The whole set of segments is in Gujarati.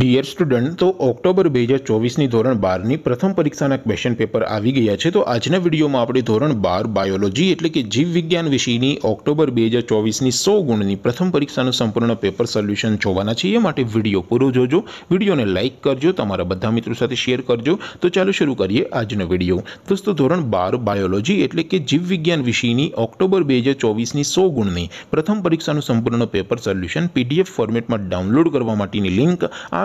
ડિયર સ્ટુડન્ટ તો ઓક્ટોબર બે હજાર ચોવીસની ધોરણ બારની પ્રથમ પરીક્ષાના ક્વેશ્ચન પેપર આવી ગયા છે તો આજના વિડીયોમાં આપણે ધોરણ બાર બાયોલોજી એટલે કે જીવ વિજ્ઞાન વિષયની ઓક્ટોબર બે હજાર ચોવીસની સો ગુણની પ્રથમ પરીક્ષાનું સંપૂર્ણ પેપર સોલ્યુશન જોવાના છે એ માટે વિડીયો પૂરો જોજો વિડીયોને લાઇક કરજો તમારા બધા મિત્રો સાથે શેર કરજો તો ચાલો શરૂ કરીએ આજનો વિડીયો દોસ્તો ધોરણ બાર બાયોલોજી એટલે કે જીવ વિજ્ઞાન વિષયની ઓક્ટોબર બે હજાર ચોવીસની સો ગુણની પ્રથમ પરીક્ષાનું સંપૂર્ણ પેપર સોલ્યુશન પીડીએફ ફોર્મેટમાં ડાઉનલોડ કરવા માટેની લિંક આ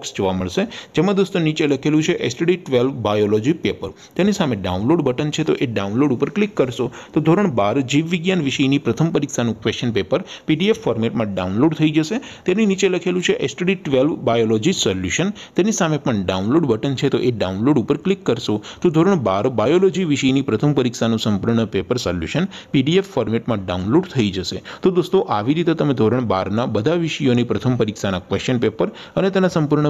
બોક્સ જોવા મળશે જેમાં દોસ્તો નીચે લખેલું છે એસટીડી ટ્વેલ્વ બાયોલોજી પેપર તેની સામે ડાઉનલોડ બટન છે તો એ ડાઉનલોડ ઉપર ક્લિક કરશો તો ધોરણ બાર જીવવિજ્ઞાન વિષયની પ્રથમ પરીક્ષાનું ક્વેશ્ચન પેપર પીડીએફ ફોર્મેટમાં ડાઉનલોડ થઈ જશે તેની નીચે લખેલું છે એસટીડી ટ્વેલ્વ બાયોલોજી સોલ્યુશન તેની સામે પણ ડાઉનલોડ બટન છે તો એ ડાઉનલોડ ઉપર ક્લિક કરશો તો ધોરણ બાર બાયોલોજી વિષયની પ્રથમ પરીક્ષાનું સંપૂર્ણ પેપર સોલ્યુશન પીડીએફ ફોર્મેટમાં ડાઉનલોડ થઈ જશે તો દોસ્તો આવી રીતે તમે ધોરણ બારના બધા વિષયોની પ્રથમ પરીક્ષાના ક્વેશ્ચન પેપર અને તેના સંપૂર્ણ